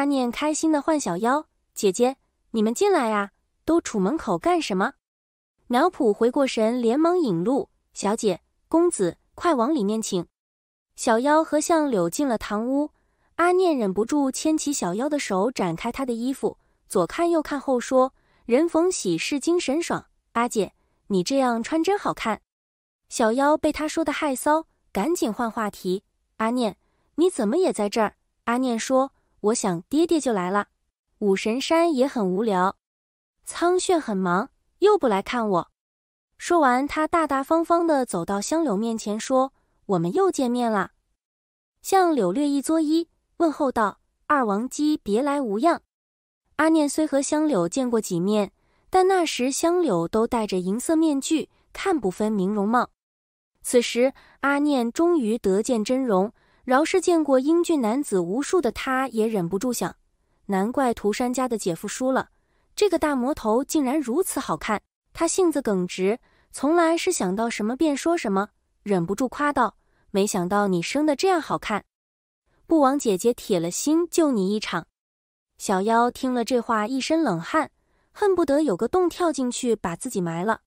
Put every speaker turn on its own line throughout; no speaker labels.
阿念开心的唤小妖：“姐姐，你们进来呀，都杵门口干什么？”苗圃回过神，连忙引路：“小姐、公子，快往里面请。”小妖和向柳进了堂屋。阿念忍不住牵起小妖的手，展开她的衣服，左看右看后说：“人逢喜事精神爽，阿姐，你这样穿真好看。”小妖被他说的害臊，赶紧换话题：“阿念，你怎么也在这儿？”阿念说。我想爹爹就来了，武神山也很无聊，苍炫很忙，又不来看我。说完，他大大方方的走到香柳面前，说：“我们又见面了。”向柳略一作揖，问候道：“二王姬别来无恙。”阿念虽和香柳见过几面，但那时香柳都戴着银色面具，看不分明容貌。此时，阿念终于得见真容。饶是见过英俊男子无数的他，也忍不住想：难怪涂山家的姐夫输了，这个大魔头竟然如此好看。他性子耿直，从来是想到什么便说什么，忍不住夸道：“没想到你生的这样好看，不枉姐姐铁了心救你一场。”小妖听了这话，一身冷汗，恨不得有个洞跳进去把自己埋了，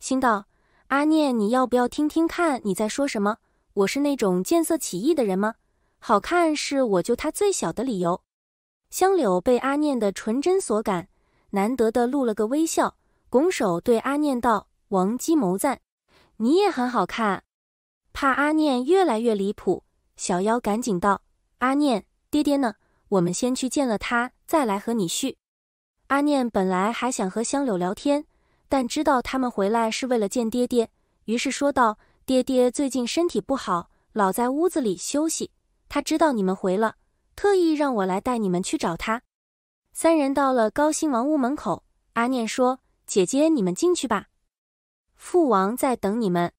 心道：“阿念，你要不要听听看你在说什么？”我是那种见色起意的人吗？好看是我救他最小的理由。香柳被阿念的纯真所感，难得的露了个微笑，拱手对阿念道：“王姬谋赞，你也很好看。”怕阿念越来越离谱，小妖赶紧道：“阿念，爹爹呢？我们先去见了他，再来和你叙。”阿念本来还想和香柳聊天，但知道他们回来是为了见爹爹，于是说道。爹爹最近身体不好，老在屋子里休息。他知道你们回了，特意让我来带你们去找他。三人到了高兴王屋门口，阿念说：“姐姐，你们进去吧，父王在等你们。”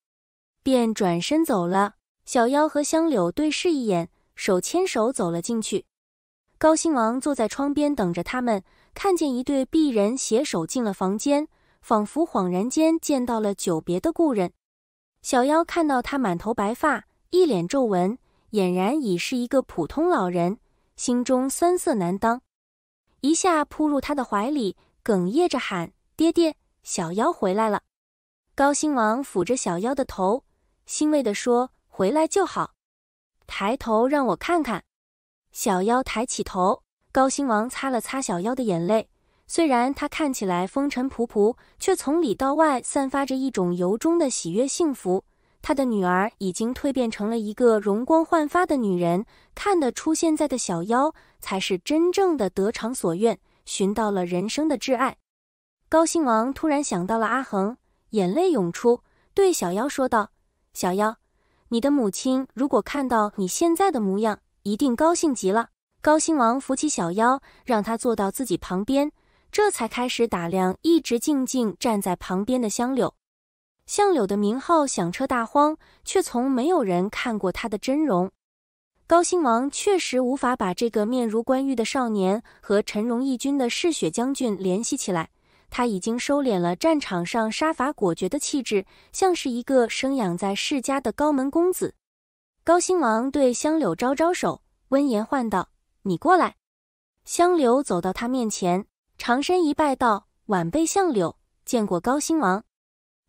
便转身走了。小妖和香柳对视一眼，手牵手走了进去。高兴王坐在窗边等着他们，看见一对璧人携手进了房间，仿佛恍然间见到了久别的故人。小妖看到他满头白发，一脸皱纹，俨然已是一个普通老人，心中酸涩难当，一下扑入他的怀里，哽咽着喊：“爹爹，小妖回来了。”高兴王抚着小妖的头，欣慰地说：“回来就好。”抬头让我看看。小妖抬起头，高兴王擦了擦小妖的眼泪。虽然他看起来风尘仆仆，却从里到外散发着一种由衷的喜悦幸福。他的女儿已经蜕变成了一个容光焕发的女人，看得出现在的小妖才是真正的得偿所愿，寻到了人生的挚爱。高兴王突然想到了阿恒，眼泪涌出，对小妖说道：“小妖，你的母亲如果看到你现在的模样，一定高兴极了。”高兴王扶起小妖，让他坐到自己旁边。这才开始打量一直静静站在旁边的香柳。香柳的名号响彻大荒，却从没有人看过他的真容。高兴王确实无法把这个面如冠玉的少年和陈荣义军的嗜血将军联系起来。他已经收敛了战场上杀伐果决的气质，像是一个生养在世家的高门公子。高兴王对香柳招招手，温言唤道：“你过来。”香柳走到他面前。长身一拜，道：“晚辈相柳见过高兴王。”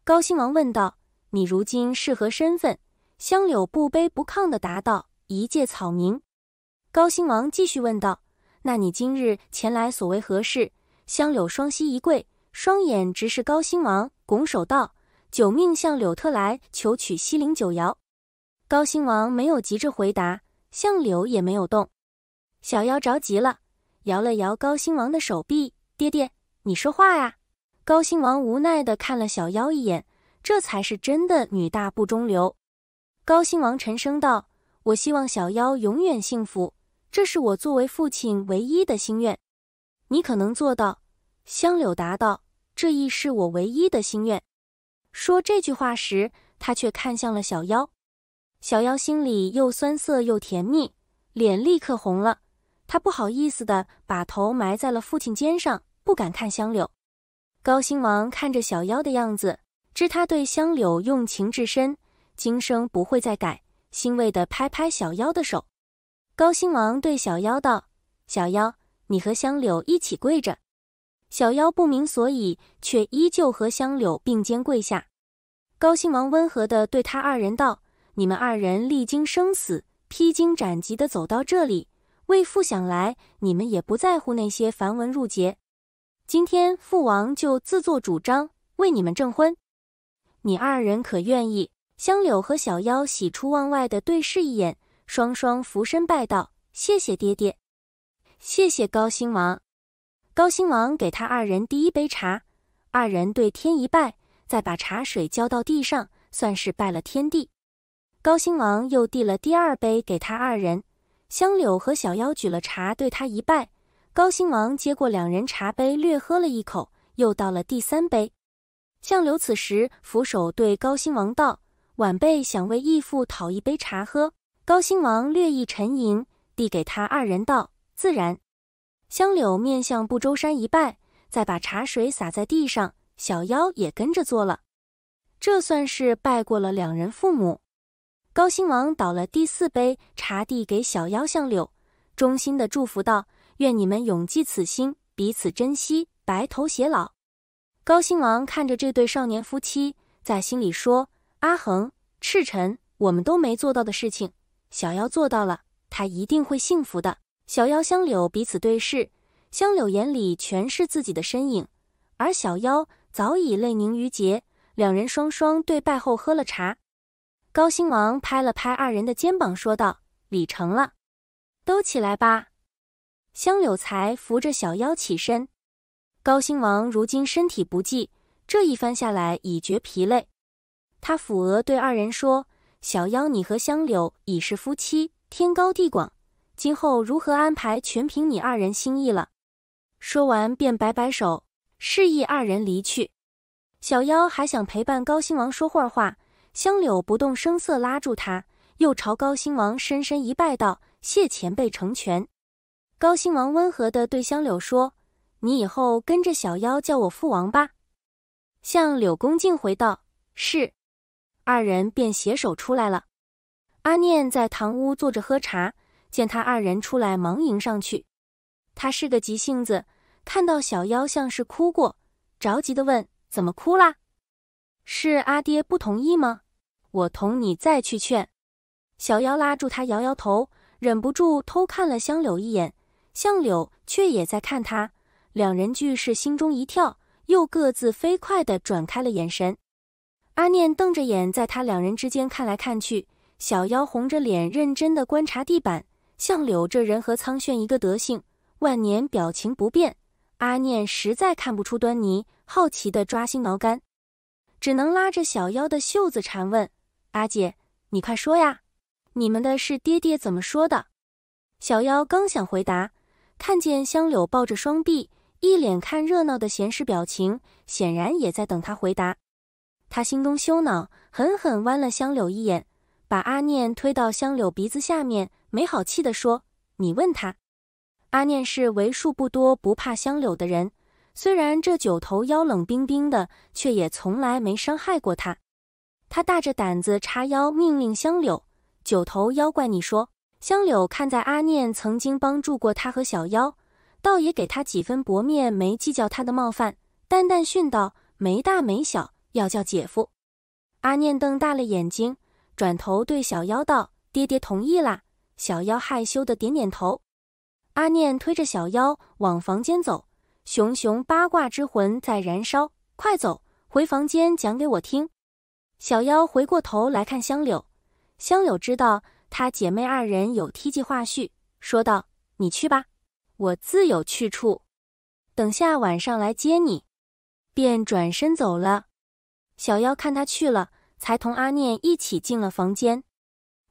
高兴王问道：“你如今是何身份？”相柳不卑不亢地答道：“一介草民。”高兴王继续问道：“那你今日前来所为何事？”相柳双膝一跪，双眼直视高星王，拱手道：“九命相柳特来求取西陵九瑶。”高兴王没有急着回答，相柳也没有动。小妖着急了，摇了摇高兴王的手臂。爹爹，你说话呀！高兴王无奈地看了小妖一眼，这才是真的女大不中留。高兴王沉声道：“我希望小妖永远幸福，这是我作为父亲唯一的心愿。”你可能做到，香柳答道：“这亦是我唯一的心愿。”说这句话时，他却看向了小妖。小妖心里又酸涩又甜蜜，脸立刻红了。他不好意思地把头埋在了父亲肩上。不敢看香柳，高兴王看着小妖的样子，知他对香柳用情至深，今生不会再改，欣慰地拍拍小妖的手。高兴王对小妖道：“小妖，你和香柳一起跪着。”小妖不明所以，却依旧和香柳并肩跪下。高兴王温和地对他二人道：“你们二人历经生死，披荆斩棘地走到这里，为父想来，你们也不在乎那些繁文缛节。”今天父王就自作主张为你们证婚，你二人可愿意？香柳和小妖喜出望外的对视一眼，双双俯身拜道：“谢谢爹爹，谢谢高兴王。”高兴王给他二人第一杯茶，二人对天一拜，再把茶水浇到地上，算是拜了天地。高兴王又递了第二杯给他二人，香柳和小妖举了茶对他一拜。高兴王接过两人茶杯，略喝了一口，又倒了第三杯。相柳此时扶手对高兴王道：“晚辈想为义父讨一杯茶喝。”高兴王略一沉吟，递给他二人道：“自然。”相柳面向不周山一拜，再把茶水洒在地上。小妖也跟着做了，这算是拜过了两人父母。高兴王倒了第四杯茶，递给小妖相柳，衷心的祝福道。愿你们永记此心，彼此珍惜，白头偕老。高兴王看着这对少年夫妻，在心里说：“阿衡、赤尘，我们都没做到的事情，小妖做到了，他一定会幸福的。”小妖香柳彼此对视，香柳眼里全是自己的身影，而小妖早已泪凝于睫。两人双双对拜后，喝了茶。高兴王拍了拍二人的肩膀，说道：“礼成了，都起来吧。”香柳才扶着小妖起身，高兴王如今身体不济，这一番下来已觉疲累。他抚额对二人说：“小妖，你和香柳已是夫妻，天高地广，今后如何安排，全凭你二人心意了。”说完便摆摆手，示意二人离去。小妖还想陪伴高兴王说会儿话，香柳不动声色拉住他，又朝高兴王深深一拜道：“谢前辈成全。”高兴王温和地对香柳说：“你以后跟着小妖叫我父王吧。”向柳恭敬回道：“是。”二人便携手出来了。阿念在堂屋坐着喝茶，见他二人出来，忙迎上去。他是个急性子，看到小妖像是哭过，着急地问：“怎么哭啦？是阿爹不同意吗？我同你再去劝。”小妖拉住他，摇摇头，忍不住偷看了香柳一眼。向柳却也在看他，两人俱是心中一跳，又各自飞快的转开了眼神。阿念瞪着眼，在他两人之间看来看去。小妖红着脸，认真的观察地板。向柳这人和苍炫一个德性，万年表情不变。阿念实在看不出端倪，好奇的抓心挠肝，只能拉着小妖的袖子缠问：“阿姐，你快说呀，你们的事爹爹怎么说的？”小妖刚想回答。看见香柳抱着双臂，一脸看热闹的闲适表情，显然也在等他回答。他心中羞恼，狠狠剜了香柳一眼，把阿念推到香柳鼻子下面，没好气地说：“你问他。”阿念是为数不多不怕香柳的人，虽然这九头妖冷冰冰的，却也从来没伤害过他。他大着胆子叉腰命令香柳：“九头妖怪，你说。”香柳看在阿念曾经帮助过他和小妖，倒也给他几分薄面，没计较他的冒犯，淡淡训道：“没大没小，要叫姐夫。”阿念瞪大了眼睛，转头对小妖道：“爹爹同意啦。”小妖害羞的点点头。阿念推着小妖往房间走，熊熊八卦之魂在燃烧，快走，回房间讲给我听。小妖回过头来看香柳，香柳知道。她姐妹二人有梯级话叙，说道：“你去吧，我自有去处。等下晚上来接你。”便转身走了。小妖看他去了，才同阿念一起进了房间。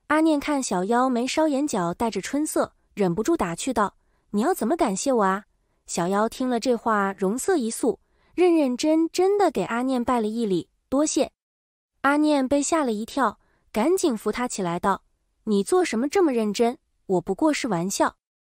阿念看小妖眉梢眼角带着春色，忍不住打趣道：“你要怎么感谢我啊？”小妖听了这话，容色一肃，认认真真的给阿念拜了一礼：“多谢。”阿念被吓了一跳，赶紧扶他起来，道：你做什么这么认真？我不过是玩笑。